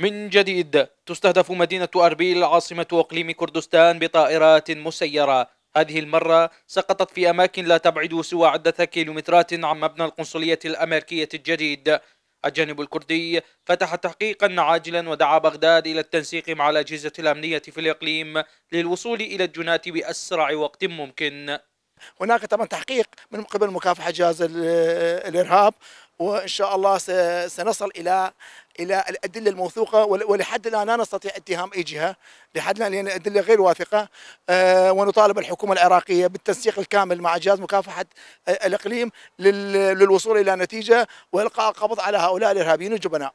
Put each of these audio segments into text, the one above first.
من جديد تستهدف مدينة أربيل عاصمة أقليم كردستان بطائرات مسيرة هذه المرة سقطت في أماكن لا تبعد سوى عدة كيلومترات عن مبنى القنصلية الأمريكية الجديد الجانب الكردي فتح تحقيقا عاجلا ودعا بغداد إلى التنسيق مع الأجهزة الأمنية في الإقليم للوصول إلى الجنات بأسرع وقت ممكن هناك طبعا تحقيق من قبل مكافحه جهاز الارهاب وان شاء الله سنصل الى الى الادله الموثوقه ولحد الان لا نستطيع اتهام اي جهه لحد الان لان الادله غير واثقه آه، ونطالب الحكومه العراقيه بالتنسيق الكامل مع جهاز مكافحه آه، الاقليم للوصول الى نتيجه والقاء القبض على هؤلاء الارهابيين الجبناء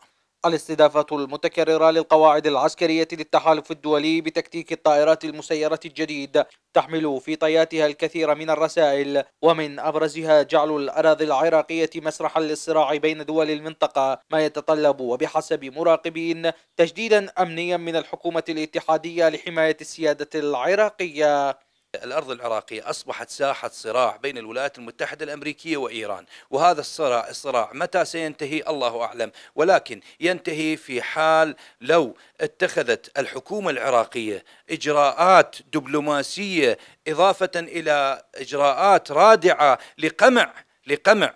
الاستضافة المتكررة للقواعد العسكرية للتحالف الدولي بتكتيك الطائرات المسيرة الجديد تحمل في طياتها الكثير من الرسائل ومن أبرزها جعل الأراضي العراقية مسرحا للصراع بين دول المنطقة ما يتطلب وبحسب مراقبين تجديدا أمنيا من الحكومة الاتحادية لحماية السيادة العراقية الأرض العراقية أصبحت ساحة صراع بين الولايات المتحدة الأمريكية وإيران وهذا الصراع الصراع متى سينتهي الله أعلم ولكن ينتهي في حال لو اتخذت الحكومة العراقية إجراءات دبلوماسية إضافة إلى إجراءات رادعة لقمع لقمع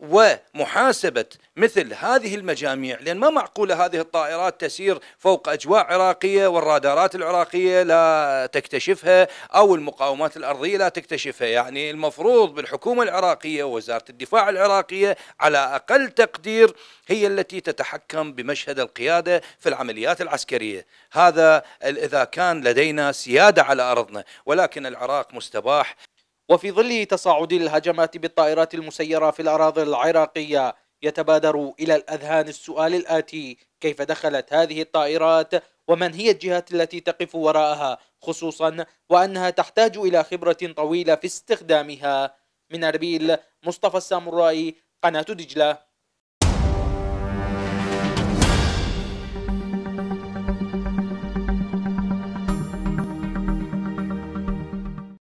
ومحاسبة مثل هذه المجاميع لأن ما معقولة هذه الطائرات تسير فوق أجواء عراقية والرادارات العراقية لا تكتشفها أو المقاومات الأرضية لا تكتشفها يعني المفروض بالحكومة العراقية ووزارة الدفاع العراقية على أقل تقدير هي التي تتحكم بمشهد القيادة في العمليات العسكرية هذا إذا كان لدينا سيادة على أرضنا ولكن العراق مستباح وفي ظل تصاعد الهجمات بالطائرات المسيرة في الأراضي العراقية يتبادر إلى الأذهان السؤال الآتي كيف دخلت هذه الطائرات ومن هي الجهات التي تقف وراءها خصوصا وأنها تحتاج إلى خبرة طويلة في استخدامها من أربيل مصطفى السامرائي قناة دجلة